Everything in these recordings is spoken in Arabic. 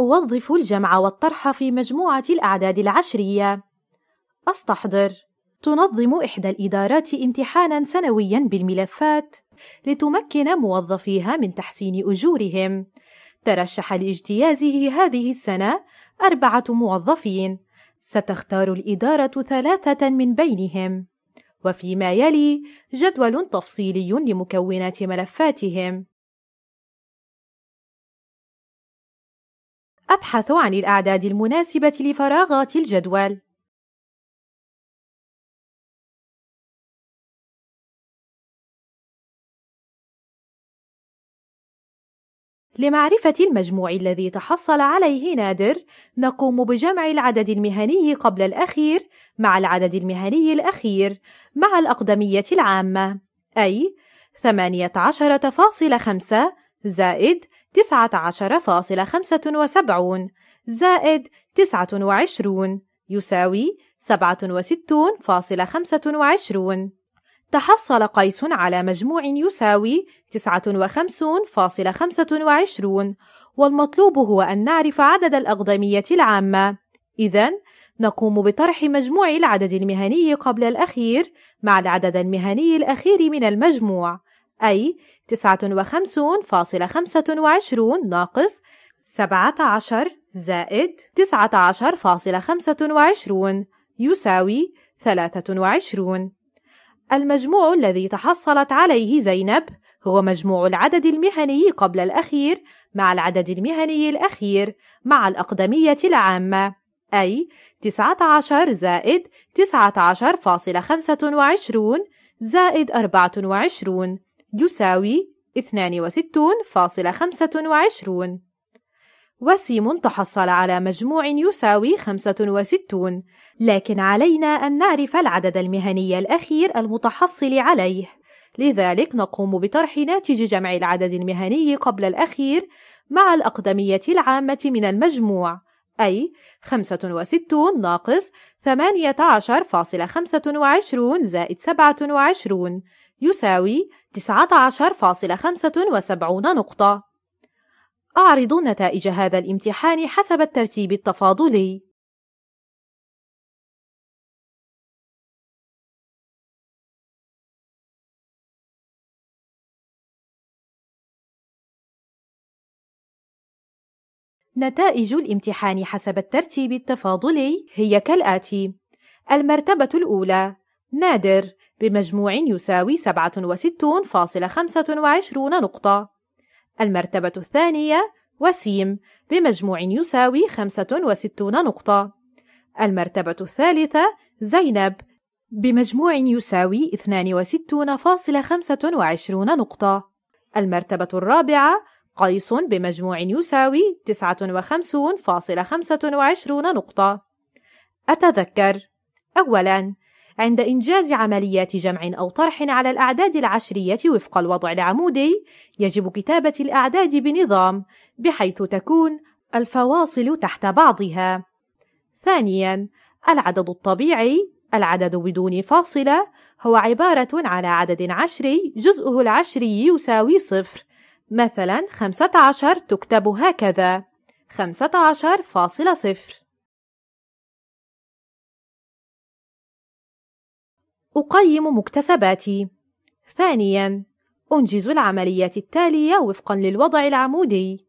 أوظف الجمع والطرح في مجموعة الأعداد العشرية. أستحضر تنظم إحدى الإدارات امتحانًا سنويًا بالملفات لتمكن موظفيها من تحسين أجورهم. ترشح لاجتيازه هذه السنة أربعة موظفين، ستختار الإدارة ثلاثة من بينهم، وفيما يلي جدول تفصيلي لمكونات ملفاتهم. أبحث عن الأعداد المناسبة لفراغات الجدول. لمعرفة المجموع الذي تحصل عليه نادر، نقوم بجمع العدد المهني قبل الأخير مع العدد المهني الأخير مع الأقدمية العامة، أي 18.5 زائد تسعة عشر فاصل خمسة وسبعون زائد تسعة وعشرون يساوي سبعة وستون فاصل خمسة وعشرون تحصل قيس على مجموع يساوي تسعة وخمسون فاصل خمسة وعشرون والمطلوب هو أن نعرف عدد الأقدمية العامة إذا نقوم بطرح مجموع العدد المهني قبل الأخير مع العدد المهني الأخير من المجموع أي 59.25 ناقص 17 زائد 19.25 يساوي 23 المجموع الذي تحصلت عليه زينب هو مجموع العدد المهني قبل الأخير مع العدد المهني الأخير مع الأقدمية العامة أي 19 زائد 19.25 زائد 24 يساوي 62.25 وسيم تحصل على مجموع يساوي 65 لكن علينا أن نعرف العدد المهني الأخير المتحصل عليه لذلك نقوم بطرح ناتج جمع العدد المهني قبل الأخير مع الأقدمية العامة من المجموع أي 65 ناقص 18.25 زائد 27 يساوي 19.75 نقطة. أعرض نتائج هذا الامتحان حسب الترتيب التفاضلي. نتائج الامتحان حسب الترتيب التفاضلي هي كالآتي: المرتبة الأولى نادر بمجموع يساوي 67.25 نقطة. المرتبة الثانية وسيم بمجموع يساوي 65 نقطة. المرتبة الثالثة زينب بمجموع يساوي 62.25 نقطة. المرتبة الرابعة قيس بمجموع يساوي 59.25 نقطة. أتذكر: أولاً، عند إنجاز عمليات جمع أو طرح على الأعداد العشرية وفق الوضع العمودي يجب كتابة الأعداد بنظام بحيث تكون الفواصل تحت بعضها ثانيا العدد الطبيعي العدد بدون فاصلة هو عبارة على عدد عشري جزءه العشري يساوي صفر مثلا 15 تكتب هكذا 15.0 فاصلة صفر أقيم مكتسباتي. ثانياً، أنجز العمليات التالية وفقاً للوضع العمودي.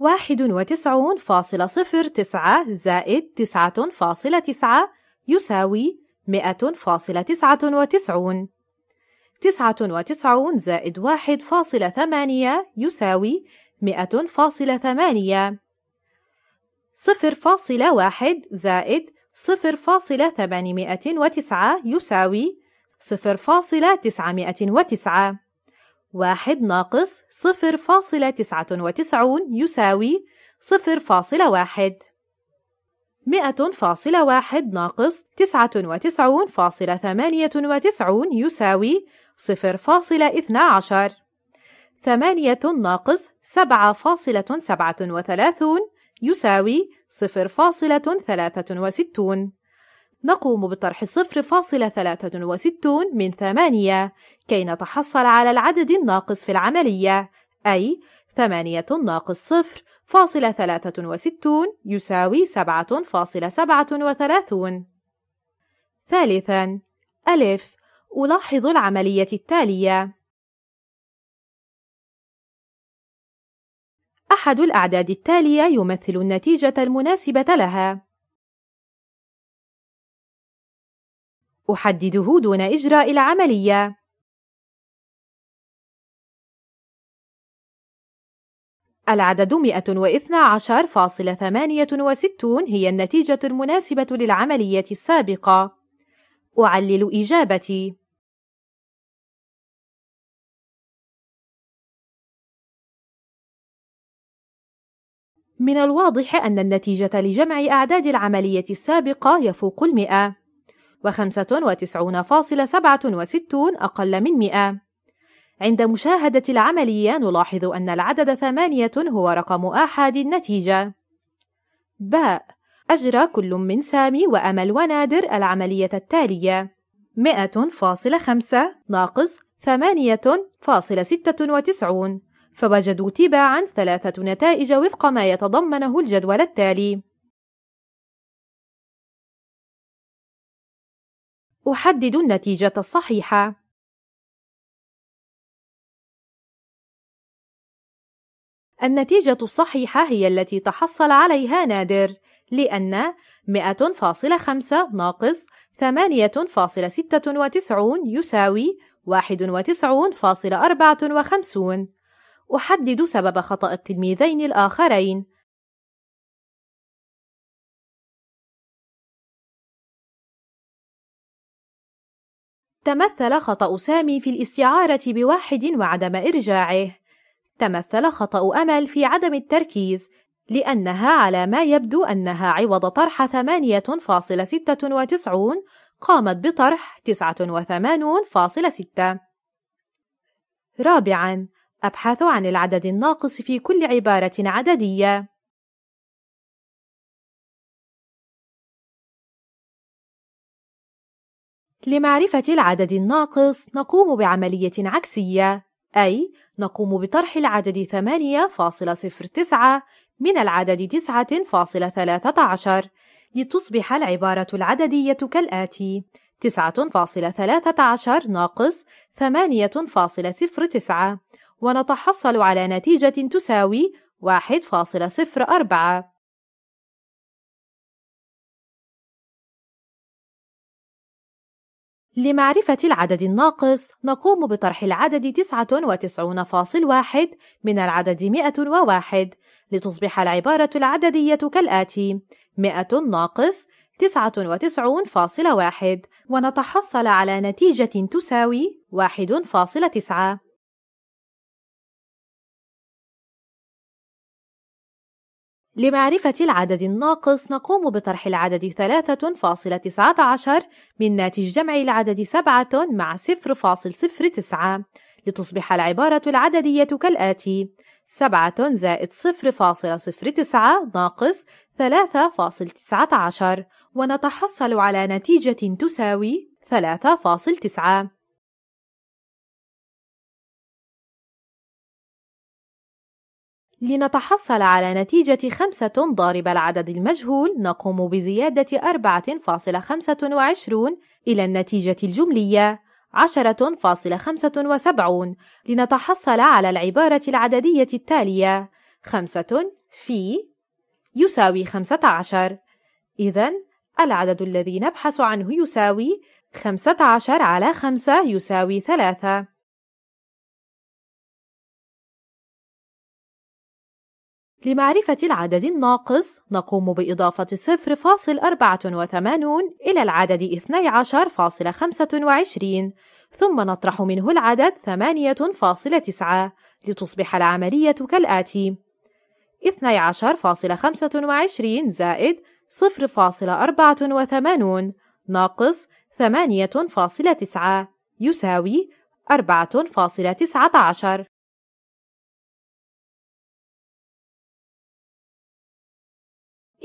واحد وتسعون فاصلة صفر تسعة زائد تسعة فاصلة تسعة يساوي مئة فاصلة تسعة وتسعون تسعة وتسعون زائد واحد فاصلة ثمانية يساوي مئة فاصلة ثمانية صفر فاصلة واحد زائد صفر فاصلة ثمانمائة وتسعة يساوي صفر فاصلة تسعمائة وتسعة واحد ناقص صفر فاصلة تسعة وتسعون يساوي صفر فاصلة واحد مئة فاصلة واحد ناقص تسعة وتسعون فاصلة ثمانية وتسعون يساوي صفر فاصلة اثنا عشر ثمانية ناقص سبعة فاصلة سبعة وثلاثون يساوي صفر فاصلة ثلاثة وستون نقوم بطرح صفر فاصلة ثلاثة وستون من ثمانية كي نتحصل على العدد الناقص في العملية أي ثمانية ناقص صفر فاصلة ثلاثة وستون يساوي سبعة فاصلة سبعة وثلاثون ثالثا ألف ألاحظ العملية التالية أحد الأعداد التالية يمثل النتيجة المناسبة لها أحدده دون إجراء العملية العدد 112.68 هي النتيجة المناسبة للعملية السابقة أعلل إجابتي. من الواضح أن النتيجة لجمع أعداد العملية السابقة يفوق المئة وخمسة وتسعون فاصل سبعة وستون أقل من مئة عند مشاهدة العملية نلاحظ أن العدد ثمانية هو رقم آحاد النتيجة باء أجرى كل من سامي وأمل ونادر العملية التالية 100.5 ناقص 8.96 فوجدوا تباعا ثلاثة نتائج وفق ما يتضمنه الجدول التالي أحدد النتيجة الصحيحة النتيجة الصحيحة هي التي تحصل عليها نادر لأن 100.5 ناقص 8.96 يساوي 91.54 أحدد سبب خطأ التلميذين الآخرين تمثل خطأ سامي في الاستعارة بواحد وعدم إرجاعه تمثل خطأ أمل في عدم التركيز لأنها على ما يبدو أنها عوض طرح 8.96 قامت بطرح 89.6 رابعاً أبحث عن العدد الناقص في كل عبارة عددية لمعرفة العدد الناقص نقوم بعملية عكسية أي نقوم بطرح العدد 8.09 من العدد 9.13 لتصبح العبارة العددية كالآتي 9.13 ناقص 8.09 ونتحصل على نتيجة تساوي 1.04 لمعرفة العدد الناقص نقوم بطرح العدد 99.1 من العدد 101 لتصبح العبارة العددية كالآتي 100 ناقص 99.1 ونتحصل على نتيجة تساوي 1.9 لمعرفة العدد الناقص نقوم بطرح العدد 3.19 من ناتج جمع العدد 7 مع 0.09 لتصبح العبارة العددية كالآتي 7 زائد 0.09 ناقص 3.19 ونتحصل على نتيجة تساوي 3.9 لنتحصل على نتيجة خمسة ضارب العدد المجهول نقوم بزيادة أربعة فاصلة خمسة وعشرون إلى النتيجة الجملية عشرة فاصلة خمسة وسبعون لنتحصل على العبارة العددية التالية خمسة في يساوي خمسة عشر إذا العدد الذي نبحث عنه يساوي خمسة عشر على خمسة يساوي ثلاثة لمعرفة العدد الناقص نقوم بإضافة 0.84 إلى العدد 12.25 ثم نطرح منه العدد 8.9 لتصبح العملية كالآتي 12.25 زائد 0.84 ناقص 8.9 يساوي 4.19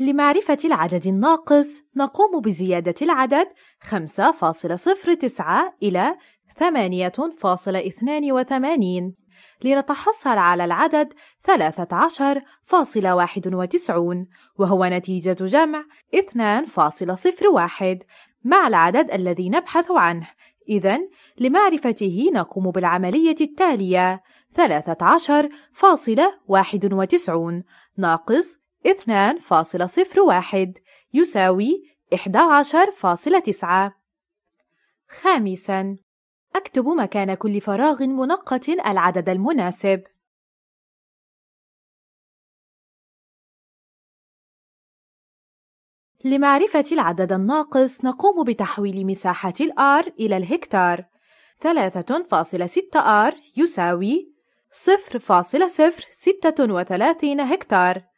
لمعرفة العدد الناقص نقوم بزيادة العدد 5.09 إلى 8.82 لنتحصل على العدد 13.91 وهو نتيجة جمع 2.01 مع العدد الذي نبحث عنه إذا لمعرفته نقوم بالعملية التالية 13.91 ناقص 2.01 يساوي 11.9 خامساً أكتب مكان كل فراغ منقط العدد المناسب لمعرفة العدد الناقص نقوم بتحويل مساحة الآر إلى الهكتار 3.6 آر يساوي 0.036 هكتار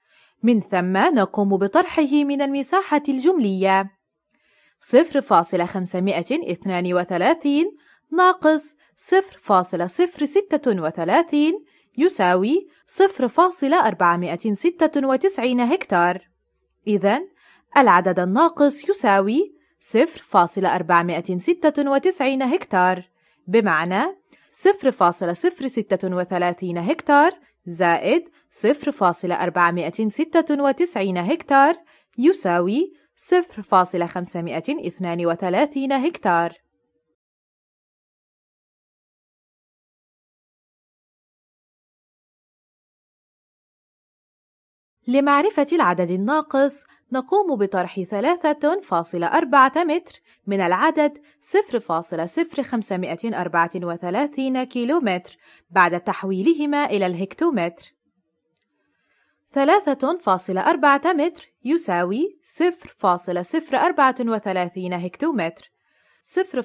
من ثم نقوم بطرحه من المساحة الجملية 0.532 ناقص 0.036 يساوي 0.496 هكتار إذن العدد الناقص يساوي 0.496 هكتار بمعنى 0.036 هكتار زائد 0.496 هكتار يساوي 0.532 هكتار لمعرفة العدد الناقص نقوم بطرح 3.4 متر من العدد 0.0534 كيلومتر بعد تحويلهما إلى الهكتومتر 3.4 متر يساوي 0.034 هكتومتر 0.0534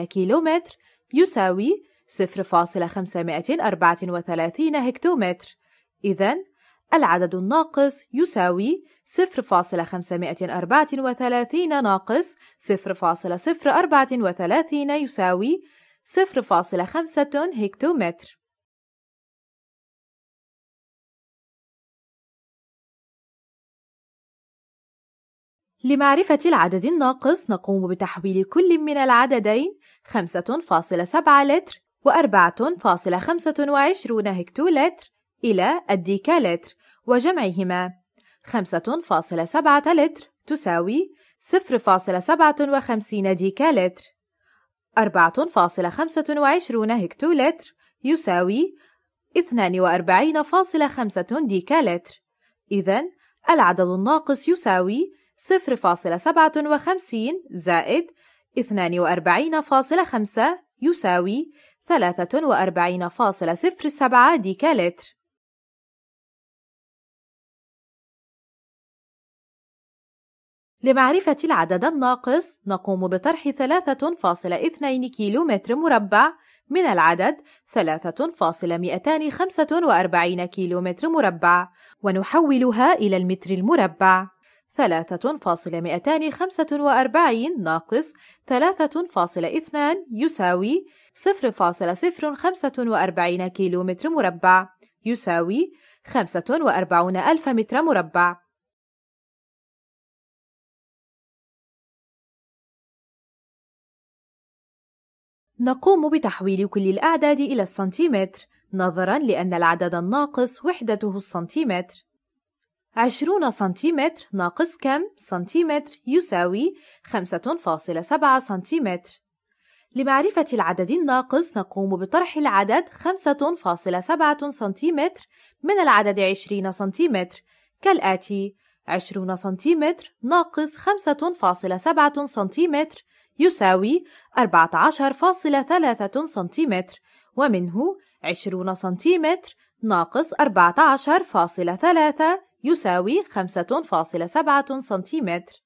كيلومتر يساوي 0.534 هكتومتر إذا العدد الناقص يساوي 0.534 ناقص 0.034 يساوي 0.5 هكتومتر لمعرفة العدد الناقص نقوم بتحويل كل من العددين 5.7 لتر و4.25 هكتولتر إلى الديكالتر وجمعهما 5.7 لتر تساوي 0.57 ديكالتر 4.25 هكتولتر يساوي 42.5 ديكالتر إذا العدد الناقص يساوي 0.57 زائد 42.5 يساوي 43.07 ديكالتر لمعرفة العدد الناقص نقوم بطرح 3.2 كيلومتر مربع من العدد 3.245 كيلومتر مربع ونحولها إلى المتر المربع 3.245 ناقص 3.2 يساوي 0.045 كيلومتر مربع يساوي 45 ألف متر مربع نقوم بتحويل كل الأعداد إلى السنتيمتر نظراً لأن العدد الناقص وحدته السنتيمتر 20 سنتيمتر ناقص كم سنتيمتر يساوي 5.7 سنتيمتر لمعرفة العدد الناقص نقوم بطرح العدد 5.7 سنتيمتر من العدد 20 سنتيمتر كالآتي 20 سنتيمتر ناقص 5.7 سنتيمتر يساوي 14.3 سنتيمتر ومنه 20 سنتيمتر ناقص 14.3 يساوي 5.7 سنتيمتر